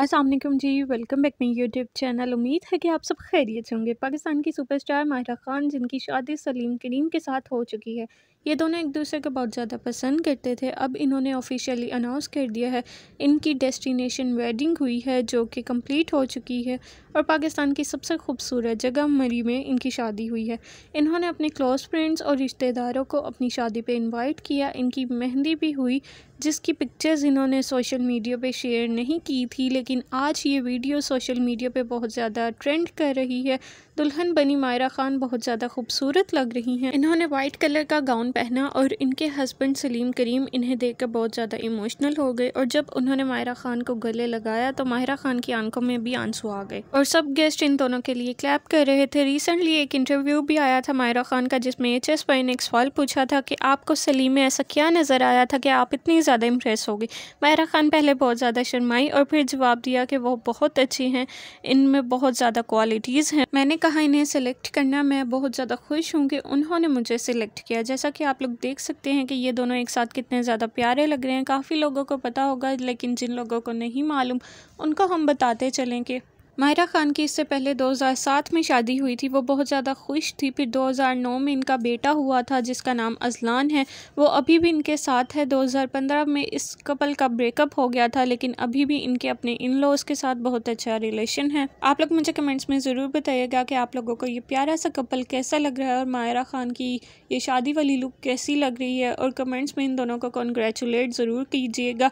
Aslam ji welcome back मेरी YouTube channel उम्मीद है कि आप सब खैरियत से होंगे पाकिस्तान की सुपरस्टार माहिरा खान जिनकी शादी सलीम करीम के साथ हो चुकी है ये दोनों एक दूसरे को बहुत ज़्यादा पसंद करते थे अब इन्होंने ऑफिशियली अनाउंस कर दिया है इनकी डेस्टिनेशन वेडिंग हुई है जो कि कंप्लीट हो चुकी है और पाकिस्तान की सबसे खूबसूरत जगह मरी में इनकी शादी हुई है इन्होंने अपने क्लोज़ फ्रेंड्स और रिश्तेदारों को अपनी शादी पे इनवाइट किया इनकी मेहंदी भी हुई जिसकी पिक्चर्स इन्होंने सोशल मीडिया पे शेयर नहीं की थी लेकिन आज ये वीडियो सोशल मीडिया पे बहुत ज़्यादा ट्रेंड कर रही है दुल्हन बनी मायरा खान बहुत ज़्यादा खूबसूरत लग रही हैं इन्होंने वाइट कलर का गाउन पहना और इनके हस्बैंड सलीम करीम इन्हें देखकर बहुत ज़्यादा इमोशनल हो गए और जब उन्होंने मायरा खान को गले लगाया तो माहिरा खान की आंखों में भी आंसू आ गए और सब गेस्ट इन दोनों के लिए क्लैप कर रहे थे रिसेंटली एक इंटरव्यू भी आया था मायरा खान का जिसमें एच एस ने एक सवाल पूछा था कि आपको सलीम ऐसा क्या नज़र आया था कि आप इतनी ज़्यादा इम्प्रेस होगी माहरा मायरा ख़ान पहले बहुत ज़्यादा शर्माई और फिर जवाब दिया कि वो बहुत अच्छी हैं इनमें बहुत ज़्यादा क्वालिटीज़ हैं मैंने कहा इन्हें सेलेक्ट करना मैं बहुत ज़्यादा खुश हूँ कि उन्होंने मुझे सेलेक्ट किया जैसा कि आप लोग देख सकते हैं कि ये दोनों एक साथ कितने ज़्यादा प्यारे लग रहे हैं काफ़ी लोगों को पता होगा लेकिन जिन लोगों को नहीं मालूम उनको हम बताते चलें कि माहिरा खान की इससे पहले 2007 में शादी हुई थी वो बहुत ज़्यादा खुश थी फिर 2009 में इनका बेटा हुआ था जिसका नाम अजलान है वो अभी भी इनके साथ है 2015 में इस कपल का ब्रेकअप हो गया था लेकिन अभी भी इनके अपने इन लॉज के साथ बहुत अच्छा रिलेशन है आप लोग मुझे कमेंट्स में ज़रूर बताइएगा कि आप लोगों को ये प्यारा सा कपल कैसा लग रहा है और मायरा खान की ये शादी वाली लुक कैसी लग रही है और कमेंट्स में इन दोनों को कॉन्ग्रेचुलेट ज़रूर कीजिएगा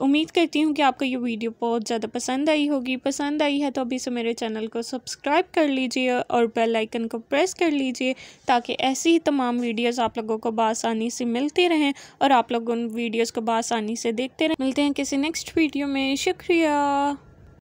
उम्मीद करती हूँ कि आपको ये वीडियो बहुत ज़्यादा पसंद आई होगी पसंद आई है तो अभी से मेरे चैनल को सब्सक्राइब कर लीजिए और बेल आइकन को प्रेस कर लीजिए ताकि ऐसी ही तमाम वीडियोस आप लोगों को बासानी से मिलते रहें और आप लोग उन वीडियोस को बासानी से देखते रहें मिलते हैं किसी नेक्स्ट वीडियो में शुक्रिया